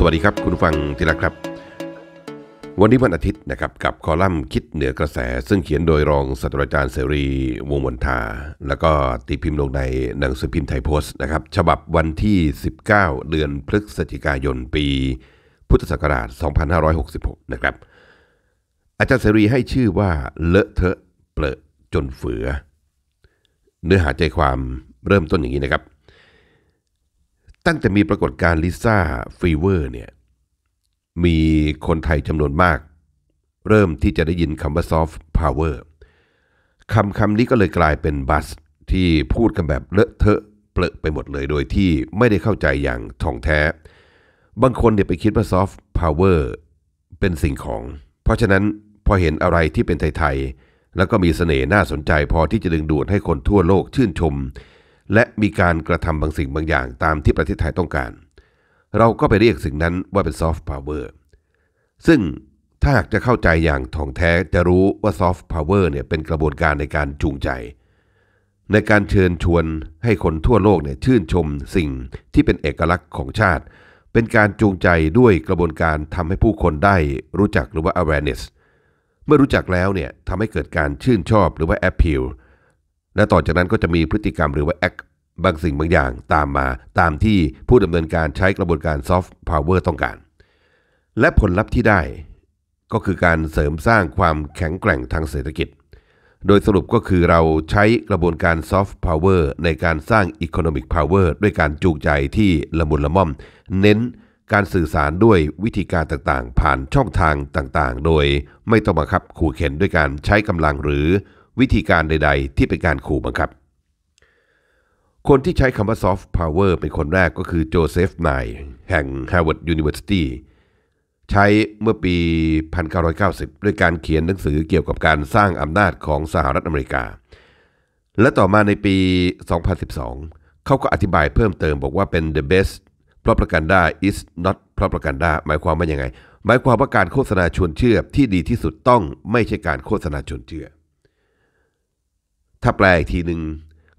สวัสดีครับ คุณฟังทีละครับ วันนี้วันอาทิตย์นะครับ กับคอลัมน์คิดเหนือกระแสซึ่งเขียนโดยรองศาสตราจารย์เสรีวงวนทา แล้วก็ตีพิมพ์ลงในหนังสือพิมพ์ไทยโพสต์นะครับฉบับวันที่ 19 เดือนพฤศจิกายนปีพุทธศักราช2566 นะครับ อาจารย์เสรีให้ชื่อว่าเลอะเทอะเปลอะจนเฟือ เนื้อหาใจความเริ่มต้นอย่างนี้นะครับั้งแต่มีปรากฏการณ์ลิซ่าฟีเวอร์เนี่ยมีคนไทยจำนวนมาก เริ่มที่จะได้ยินคำว่าซอฟต์พาวเวอร์คำคำนี้ก็เลยกลายเป็นบัสที่พูดกันแบบเลอะเทอะเปลอะไปหมดเลยโดยที่ไม่ได้เข้าใจอย่างท่องแท้ บางคนเนี่ยไปคิดว่าซอฟต์พาวเวอร์เป็นสิ่งของ เพราะฉะนั้นพอเห็นอะไรที่เป็นไทยๆ แล้วก็มีเสน่ห์น่าสนใจพอที่จะดึงดูดให้คนทั่วโลกชื่นชมและมีการกระทำบางสิ่งบางอย่างตามที่ประเทศไทยต้องการ เราก็ไปเรียกสิ่งนั้นว่าเป็นซอฟต์พาวเวอร์ซึ่งถ้าหากจะเข้าใจอย่างถ่องแท้ จะรู้ว่าซอฟต์พาวเวอร์เนี่ยเป็นกระบวนการในการจูงใจ ในการเชิญชวนให้คนทั่วโลกเนี่ยชื่นชม สิ่งที่เป็นเอกลักษณ์ของชาติ เป็นการจูงใจด้วยกระบวนการทำให้ผู้คนได้รู้จักหรือว่า awareness เมื่อรู้จักแล้วเนี่ยทำให้เกิดการชื่นชอบหรือว่า appeal และต่อจากนั้นก็จะมีพฤติกรรมหรือว่าแอคบางสิ่งบางอย่างตามมาตามที่ผู้ดำเนินการใช้กระบวนการซอฟต์พาวเวอร์ต้องการ และผลลัพธ์ที่ได้ ก็คือการเสริมสร้างความแข็งแกร่งทางเศรษฐกิจ โดยสรุปก็คือเราใช้กระบวนการซอฟต์พาวเวอร์ในการสร้างอีโคโนมิกพาวเวอร์ด้วยการจูงใจที่ละมุนละม่อม เน้นการสื่อสารด้วยวิธีการต่างๆ ผ่านช่องทางต่างๆ โดยไม่ต้องบังคับขู่เข็นด้วยการใช้กำลังหรือวิธีการใด ๆ ที่เป็นการขู่บังคับ คนที่ใช้คำว่า soft power เป็นคนแรกก็คือโจเซฟนายแห่ง Harvard University ใช้เมื่อปี 1990 ด้วยการเขียนหนังสือเกี่ยวกับการสร้างอำนาจของสหรัฐอเมริกา และต่อมาในปี 2012 เขาก็อธิบายเพิ่มเติมบอกว่าเป็น the best propaganda is not propaganda หมายความว่ายังไง หมายความว่าการโฆษณาชวนเชื่อที่ดีที่สุดต้องไม่ใช่การโฆษณาชวนเชื่อถ้าแปลอีกทีหนึ่ง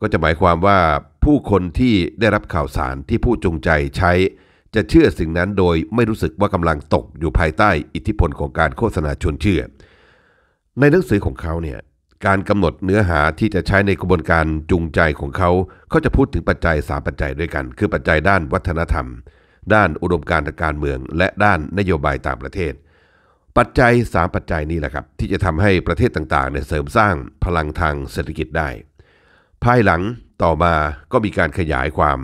ก็จะหมายความว่าผู้คนที่ได้รับข่าวสารที่ผู้จงใจใช้ จะเชื่อสิ่งนั้นโดยไม่รู้สึกว่ากำลังตกอยู่ภายใต้อิทธิพลของการโฆษณาชวนเชื่อ ในหนังสือของเขาเนี่ยการกำหนดเนื้อหาที่จะใช้ในกระบวนการจูงใจของเขาเขาจะพูดถึงปัจจัย3ปัจจัยด้วยกัน คือปัจจัยด้านวัฒนธรรม ด้านอุดมการณ์การเมือง และด้านนโยบายต่างประเทศปัจจัย 3 ปัจจัยนี้แหละครับที่จะทำให้ประเทศต่างๆเนี่ยเสริมสร้างพลังทางเศรษฐกิจได้ ภายหลังต่อมาก็มีการขยายความ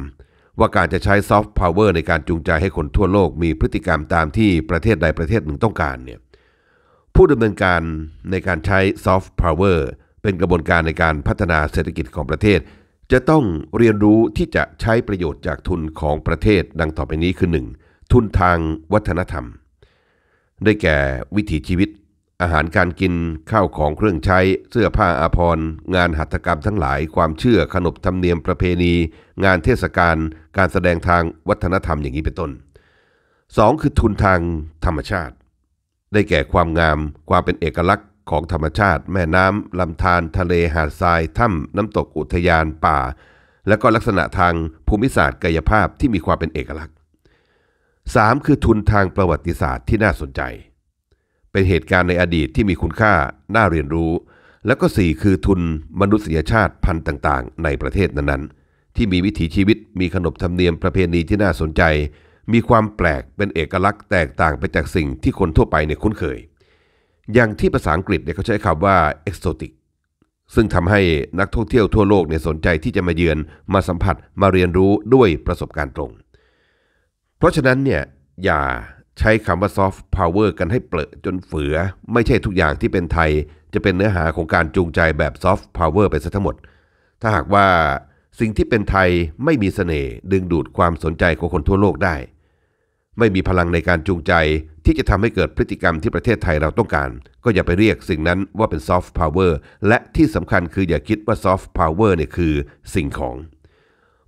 ว่าการจะใช้ซอฟต์พาวเวอร์ในการจูงใจให้คนทั่วโลกมีพฤติกรรมตามที่ประเทศใดประเทศหนึ่งต้องการเนี่ยผู้ดำเนินการในการใช้ซอฟต์พาวเวอร์เป็นกระบวนการในการพัฒนาเศรษฐกิจของประเทศ จะต้องเรียนรู้ที่จะใช้ประโยชน์จากทุนของประเทศดังต่อไปนี้คือ 1. ทุนทางวัฒนธรรมได้แก่วิถีชีวิต อาหารการกินข้าวของเครื่องใช้ เสื้อผ้าอาภรณ์ งานหัตถกรรมทั้งหลายความเชื่อขนบธรรมเนียมประเพณี งานเทศกาลการแสดงทางวัฒนธรรมอย่างนี้เป็นต้น 2. คือทุนทางธรรมชาติ ได้แก่ความงามความเป็นเอกลักษณ์ของธรรมชาติแม่น้ำลำธารทะเลหาดทรายถ้ำน้ำตกอุทยานป่า และก็ลักษณะทางภูมิศาสตร์กายภาพที่มีความเป็นเอกลักษณ์ 3. คือทุนทางประวัติศาสตร์ที่น่าสนใจ เป็นเหตุการณ์ในอดีตที่มีคุณค่า น่าเรียนรู้ แล้วก็ 4 คือทุนมนุษยชาติพันธุ์ต่าง ๆ ในประเทศนั้นๆ ที่มีวิถีชีวิตมีขนบธรรมเนียมประเพณีที่น่าสนใจ มีความแปลกเป็นเอกลักษณ์แตกต่างไปจากสิ่งที่คนทั่วไปในคุ้นเคย อย่างที่ภาษาอังกฤษเนี่ยเขาใช้คำว่า exotic ซึ่งทำให้นักท่องเที่ยวทั่วโลกเนี่ยสนใจที่จะมาเยือนมาสัมผัสมาเรียนรู้ด้วยประสบการณ์ตรงราะฉะนั้นเนี่ยอย่าใช้คำว่าซอฟต์พาวเวอร์กันให้เปลอะจนเฟือ ไม่ใช่ทุกอย่างที่เป็นไทย จะเป็นเนื้อหาของการจูงใจแบบซอฟต์พาวเวอร์ไปซะทั้งหมด ถ้าหากว่าสิ่งที่เป็นไทยไม่มีสเสน่ห์ดึงดูดความสนใจของคนทั่วโลกได้ ไม่มีพลังในการจูงใจที่จะทำให้เกิดพฤติกรรมที่ประเทศไทยเราต้องการ ก็อย่าไปเรียกสิ่งนั้นว่าเป็นซอฟต์พาวเวอร์และที่สำคัญคืออย่าคิดว่าซอฟต์พาวเวอร์เนี่ยคือสิ่งของ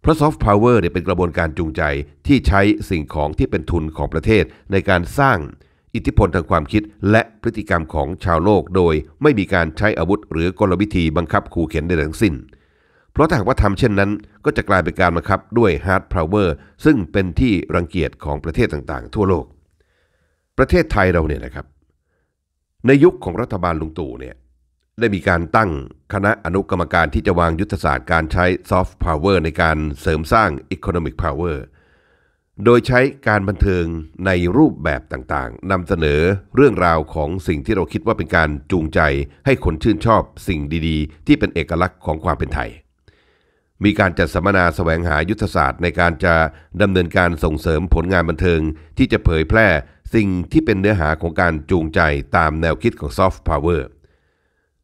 เพราะซอฟต์พาวเวอร์เนี่ยเป็นกระบวนการจูงใจที่ใช้สิ่งของที่เป็นทุนของประเทศ ในการสร้างอิทธิพลทางความคิด และพฤติกรรมของชาวโลก โดยไม่มีการใช้อาวุธหรือกลวิธีบังคับขู่เข็นใดทั้งสิ้น เพราะถ้าหากว่าทำเช่นนั้น ก็จะกลายเป็นการบังคับด้วยฮาร์ดพาวเวอร์ซึ่งเป็นที่รังเกียจของประเทศต่างๆ ทั่วโลก ประเทศไทยเราเนี่ยนะครับ ในยุคของรัฐบาลลุงตู่เนี่ยได้มีการตั้งคณะอนุกรรมการที่จะวางยุทธศาสตร์การใช้ซอฟต์พาวเวอร์ในการเสริมสร้างอ Economic Power โดยใช้การบันเทิงในรูปแบบต่างๆ นำเสนอเรื่องราวของสิ่งที่เราคิดว่าเป็นการจูงใจให้คนชื่นชอบสิ่งดี ๆ ที่เป็นเอกลักษณ์ของความเป็นไทย มีการจัดสัมมนาสแสวงหายุทธศาสตร์ในการจะดำเนินการส่งเสริมผลงานบันเทิง ที่จะเผยแพร่สิ่งที่เป็นเนื้อหาของการจูงใจตามแนวคิดของซอฟต์พาวเวอร์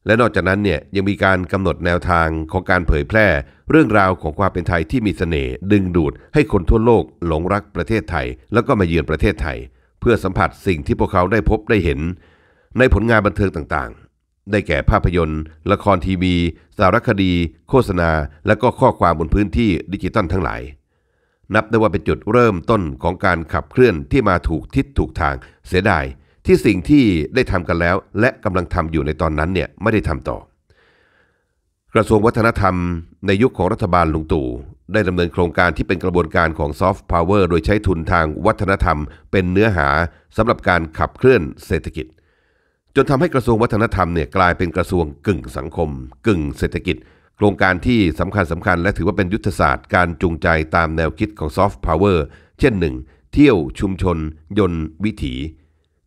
และนอกจากนั้นเนี่ยยังมีการกำหนดแนวทางของการเผยแพร่ เรื่องราวของความเป็นไทยที่มีสเสน่ห์ดึงดูดให้คนทั่วโลก หลงรักประเทศไทย แล้วก็มาเยือนประเทศไทย เพื่อสัมผัสสิ่งที่พวกเขาได้พบได้เห็นในผลงานบันเทิงต่างๆ ได้แก่ภาพยนตร์ละครทีวี สารคดี โฆษณา และก็ข้อความบนพื้นที่ดิจิตอลทั้งหลายนับได้ว่าเป็นจุดเริ่มต้นของการขับเคลื่อนที่มาถูกทิศถูกทางเสียดายที่สิ่งที่ได้ทำกันแล้วและกำลังทำอยู่ในตอนนั้นเนี่ยไม่ได้ทำต่อ กระทรวงวัฒนธรรม ในยุคของรัฐบาลลุงตู่ได้ดำเนินโครงการที่เป็นกระบวนการของซอฟต์พาวเวอร์โดยใช้ทุนทางวัฒนธรรมเป็นเนื้อหาสำหรับการขับเคลื่อนเศรษฐกิจ จนทำให้กระทรวงวัฒนธรรมเนี่ยกลายเป็นกระทรวงกึ่งสังคม กึ่งเศรษฐกิจ โครงการที่สำคัญสำคัญ และถือว่าเป็นยุทธศาสตร์การจูงใจตามแนวคิดของซอฟต์พาวเวอร์เช่นหนึ่งเที่ยว ชุมชน ยนต์ วิถี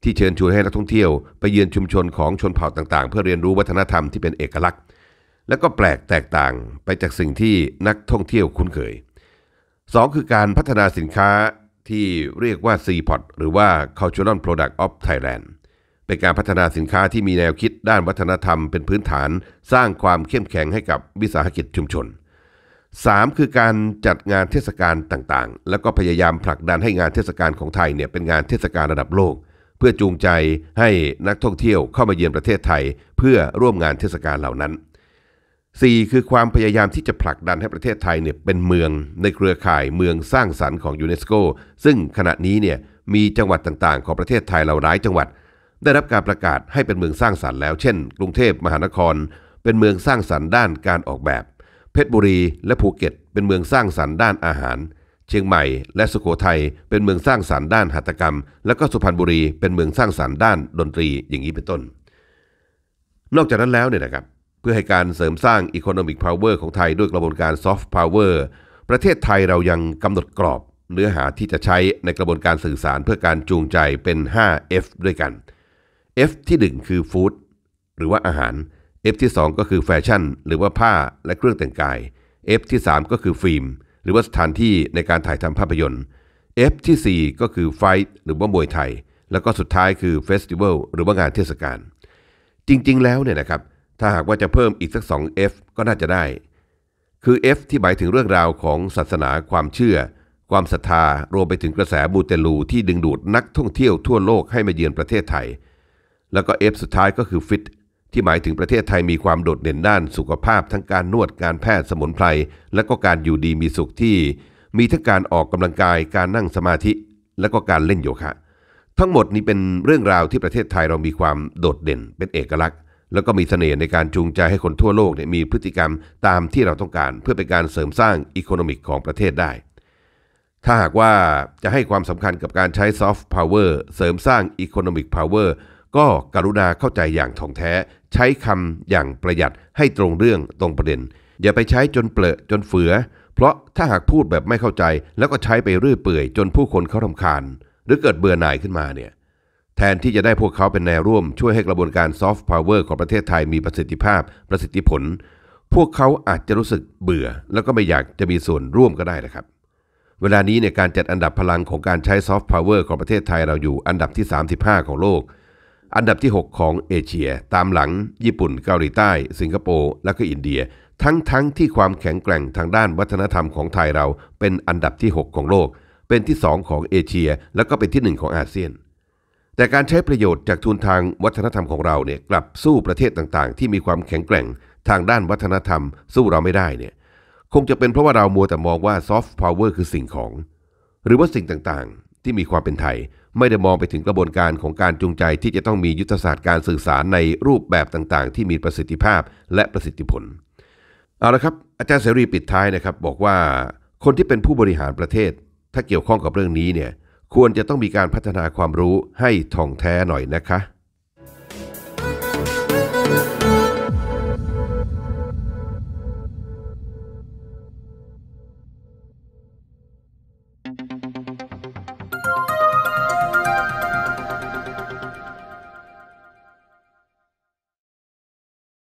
ที่เชิญชวนให้นักท่องเที่ยวไปเยือนชุมชนของชนเผ่าต่างๆ เพื่อเรียนรู้วัฒนธรรมที่เป็นเอกลักษณ์ และก็แปลกแตกต่างไปจากสิ่งที่นักท่องเที่ยวคุ้นเคย 2. คือการพัฒนาสินค้าที่เรียกว่า c พอตหรือว่า Cultural Product of Thailand เป็นการพัฒนาสินค้าที่มีแนวคิดด้านวัฒนธรรมเป็นพื้นฐานสร้างความเข้มแข็งให้กับวิสาหกิจชุมชน 3. คือการจัดงานเทศกาลต่างๆ แล้วก็พยายามผลักดันให้งานเทศกาลของไทยเนี่ยเป็นงานเทศกาลระดับโลกเพื่อจูงใจให้นักท่องเที่ยวเข้ามาเยือนประเทศไทยเพื่อร่วมงานเทศกาลเหล่านั้น 4. คือความพยายามที่จะผลักดันให้ประเทศไทยเนี่ยเป็นเมืองในเครือข่ายเมืองสร้างสรรค์ของยูเนสโกซึ่งขณะนี้เนี่ยมีจังหวัดต่างๆ ของประเทศไทยเราหลายจังหวัด ได้รับการประกาศให้เป็นเมืองสร้างสรรค์แล้ว เช่น กรุงเทพมหานคร เป็นเมืองสร้างสรรค์ด้านการออกแบบ เพชรบุรี และภูเก็ต เป็นเมืองสร้างสรรค์ด้านอาหารเชียงใหม่และสุโขทัยเป็นเมืองสร้างสารรค์ด้านหัตถกรรม และก็สุพรรณบุรีเป็นเมืองสร้างสารรค์ด้านดนตรีอย่างนี้เป็นต้น นอกจากนั้นแล้วเนี่ยนะครับเพื่อให้การเสริมสร้างอีโคโนมิกพาวเวอร์ของไทยด้วยกระบวนการซอฟต์พาวเวอร์ประเทศไทยเรายังกำหนดกรอบเนื้อหาที่จะใช้ในกระบวนการสื่อสารเพื่อการจูงใจเป็น 5F ด้วยกัน F ที่ 1 คือฟู้ดหรือว่าอาหาร F ที่2 ก็คือแฟชั่นหรือว่าผ้าและเครื่องแต่งกาย F ที่3 ก็คือฟิล์มหรือว่าสถานที่ในการถ่ายทำภาพยนตร์ F ที่ 4 ก็คือไฟท์หรือว่ามวยไทย แล้วก็สุดท้ายคือเฟสติวัลหรือว่างานเทศกาลจริง ๆ แล้วเนี่ยนะครับ ถ้าหากว่าจะเพิ่มอีกสัก 2 F ก็น่าจะได้ คือ F ที่หมายถึงเรื่องราวของศาสนาความเชื่อ ความศรัทธารวมไปถึงกระแสบูเตลูที่ดึงดูดนักท่องเที่ยวทั่วโลกให้มาเยือนประเทศไทย แล้วก็ F สุดท้ายก็คือฟิตที่หมายถึงประเทศไทยมีความโดดเด่นด้านสุขภาพ ทั้งการนวดการแพทย์สมุนไพร และก็การอยู่ดีมีสุขที่ มีทั้งการออกกำลังกายการนั่งสมาธิ และก็การเล่นโยคะทั้งหมดนี้เป็นเรื่องราวที่ประเทศไทยเรามีความโดดเด่นเป็นเอกลักษณ์ แล้วก็มีเสน่ห์ในการจูงใจให้คนทั่วโลกเนี่ยมีพฤติกรรมตามที่เราต้องการเพื่อเป็นการเสริมสร้างอีโคโนมิก ของประเทศได้ ถ้าหากว่าจะให้ความสำคัญกับการใช้ซอฟต์พาวเวอร์เสริมสร้างอีโคโนมิกพาวเวอร์ก็กรุณาเข้าใจอย่างท่องแท้ใช้คำอย่างประหยัดให้ตรงเรื่องตรงประเด็น อย่าไปใช้จนเปลอะจนเฟือ เพราะถ้าหากพูดแบบไม่เข้าใจ แล้วก็ใช้ไปเรื่อยเปื่อย จนผู้คนเขาทำคาญ หรือเกิดเบื่อหน่ายขึ้นมาเนี่ยแทนที่จะได้พวกเขาเป็นแนวร่วมช่วยให้กระบวนการซอฟต์พาวเวอร์ของประเทศไทยมีประสิทธิภาพประสิทธิผล พวกเขาอาจจะรู้สึกเบื่อ แล้วก็ไม่อยากจะมีส่วนร่วมก็ได้นะครับเวลานี้เนี่ยการจัดอันดับพลังของการใช้ซอฟต์พาวเวอร์ของประเทศไทยเราอยู่อันดับที่ 35ของโลกอันดับที่ 6 ของเอเชีย ตามหลัง ญี่ปุ่นเกาหลีใต้ สิงคโปร์และก็อินเดีย ทั้งๆทที่ความแข็งแกร่งทางด้านวัฒนธรรมของไทยเราเป็นอันดับที่ 6 ของโลก เป็นที่ 2 ของเอเชีย แล้วก็เป็นที่ 1 ของอาเซียน แต่การใช้ประโยชน์จากทุนทางวัฒนธรรมของเราเนี่ยกลับสู้ประเทศต่างๆ ที่มีความแข็งแกร่งทางด้านวัฒนธรรม สู้เราไม่ได้เนี่ยคงจะเป็นเพราะว่าเรามัวแต่มองว่าซอฟต์พาวเวอร์คือสิ่งของ หรือว่าสิ่งต่างๆที่มีความเป็นไทย ไม่ได้มองไปถึงกระบวนการของการจูงใจที่จะต้องมียุทธศาสตร์การสื่อสาร ในรูปแบบต่างๆ ที่มีประสิทธิภาพและประสิทธิผลเอาละครับอาจารย์เสรีปิดท้ายนะครับ บอกว่าคนที่เป็นผู้บริหารประเทศ ถ้าเกี่ยวข้องกับเรื่องนี้เนี่ยควรจะต้องมีการพัฒนาความรู้ให้ท่องแท้หน่อยนะคะ